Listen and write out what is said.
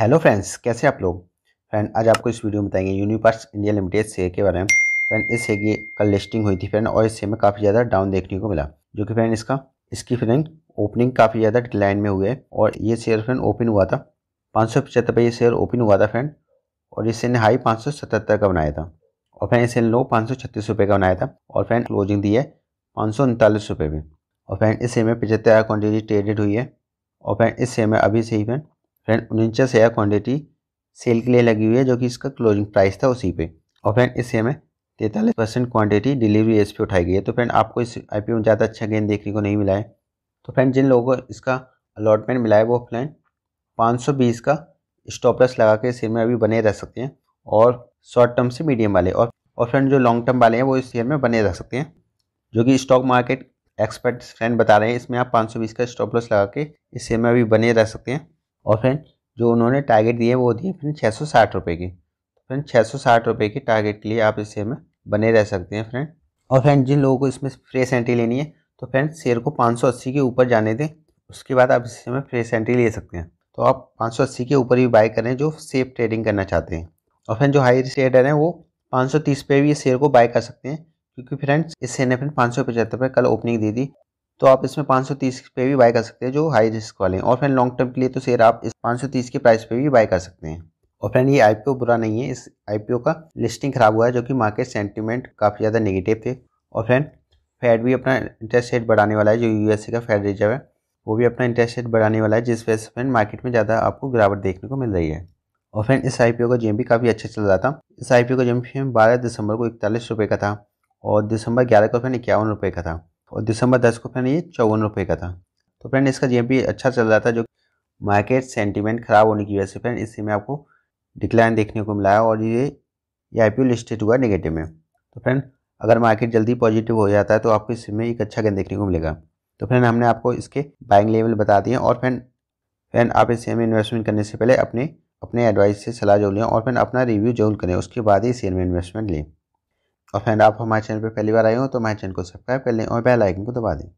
hello friends कैसे आप लोग फ्रेंड आज आपको इस वीडियो में बताएंगे यूनिवर्स इंडिया लिमिटेड शेयर के बारे में फ्रेंड इस शेयर की कल लिस्टिंग हुई थी फ्रेंड और इस शेयर में काफ़ी ज़्यादा डाउन देखने को मिला जो कि फ्रेंड इसका इसकी फ्रेंड ओपनिंग काफ़ी ज़्यादा डिक्लाइन में हुई है और ये शेयर फ्रेंड ओपन हुआ था पाँच सौ पचहत्तर पर शेयर ओपन हुआ था फ्रेंड और इससे ने हाई पाँच सौ सतहत्तर का बनाया था और फ्रेंड इसे लो पाँच सौ छत्तीस रुपये का बनाया था और फ्रेंड क्लोजिंग दी है पाँच सौ उनतालीस रुपये में और फ्रेंड इस शेयर में पचहत्तर क्वान्टिटी ट्रेडेड हुई है और फ्रेंड इस शेयर में अभी से ही फ्रेंड फ्रेंड उनचास हज़ार क्वान्टिटी सेल के लिए लगी हुई है जो कि इसका क्लोजिंग प्राइस था उसी पे और फ्रेंड इस में तैंतालीस परसेंट क्वान्टिटी डिलीवरी एस पे उठाई गई है तो फ्रेंड आपको इस आई पी में ज़्यादा अच्छा गेंद देखने को नहीं मिला है तो फ्रेंड जिन लोगों को इसका अलॉटमेंट मिला है वो फ्रेंड पाँच सौ बीस का स्टॉपलस लगा के शेयर में अभी बने रह सकते हैं और शॉर्ट टर्म से मीडियम वाले और और फ्रेंड जो लॉन्ग टर्म वाले हैं वो इस शेयर में बने रह सकते हैं जो कि स्टॉक मार्केट एक्सपर्ट फ्रेंड बता रहे हैं इसमें आप 520 का स्टॉप लॉस लगा के इस शेयर में अभी बने रह सकते हैं और फ्रेंड जो उन्होंने टारगेट दिए वो दिए फ्रेंड छः सौ साठ रुपये के फ्रेंड छः सौ साठ रुपये के टारगेट के लिए आप शेयर में बने रह सकते हैं फ्रेंड और फ्रेंड जिन लोगों को इसमें फ्रेश एंट्री लेनी है तो फ्रेंड शेयर को पाँच सौ अस्सी के ऊपर जाने दें उसके बाद आप इससे में फ्रेश एंट्री ले सकते हैं तो आप पाँच सौ अस्सी के ऊपर भी बाय करें जो सेफ ट्रेडिंग करना चाहते हैं और फ्रेंड जो हाई ट्रेडर हैं वो पाँच सौ तीस पे भी इस शेयर को बाय कर सकते हैं क्योंकि फ्रेंड्स इस शेयर ने फ्रेंड पाँच सौ पचहत्तर पर कल ओपनिंग दी थी तो आप इसमें 530 पे भी बाय कर सकते हैं जो हाई रिस्क वाले हैं और फ्रेंड लॉन्ग टर्म के लिए तो शेयर आप इस 530 के प्राइस पे भी बाय कर सकते हैं और फ्रेंड ये आईपीओ बुरा नहीं है इस आईपीओ का लिस्टिंग खराब हुआ है जो कि मार्केट सेंटीमेंट काफ़ी ज़्यादा नेगेटिव थे और फ्रेंड फेड भी अपना इंटरेस्ट रेट बढ़ाने वाला है जो ए का फेड रिजर्व है वो भी अपना इंटरेस्ट रेट बढ़ाने वाला है जिस वजह से फ्रेंड मार्केट में ज़्यादा आपको गिरावट देखने को मिल रही है और फ्रेंड इस आई का जेम भी काफ़ी अच्छा चल रहा था इस आई का जेम बारह दिसंबर को इकतालीस रुपये का था और दिसंबर ग्यारह को फ्रेंड इक्यावन रुपये का था और दिसंबर दस को फ्रेंड ये चौवन रुपये का था तो फ्रेंड इसका जी अच्छा चल रहा था जो मार्केट सेंटीमेंट ख़राब होने की वजह से फ्रेंड इसी में आपको डिक्लाइन देखने को मिला है और ये ये आई लिस्टेड हुआ निगेटिव में तो फ्रेंड अगर मार्केट जल्दी पॉजिटिव हो जाता है तो आपको इसमें एक अच्छा गेंद देखने को मिलेगा तो फ्रेंड हमने आपको इसके बाइंग लेवल बता दिए और फ्रेंड फ्रेंड आप इस शेयर में इन्वेस्टमेंट करने से पहले अपने अपने एडवाइस से सलाह जो लें और फ्रेंड अपना रिव्यू जरूर करें उसके बाद ही शेयर में इन्वेस्टमेंट लें और फ्रेंड आप हमारे चैनल पर पहली बार आए हो तो हमारे चैनल को सब्सक्राइब कर लें और बेल आइकन को दबा दें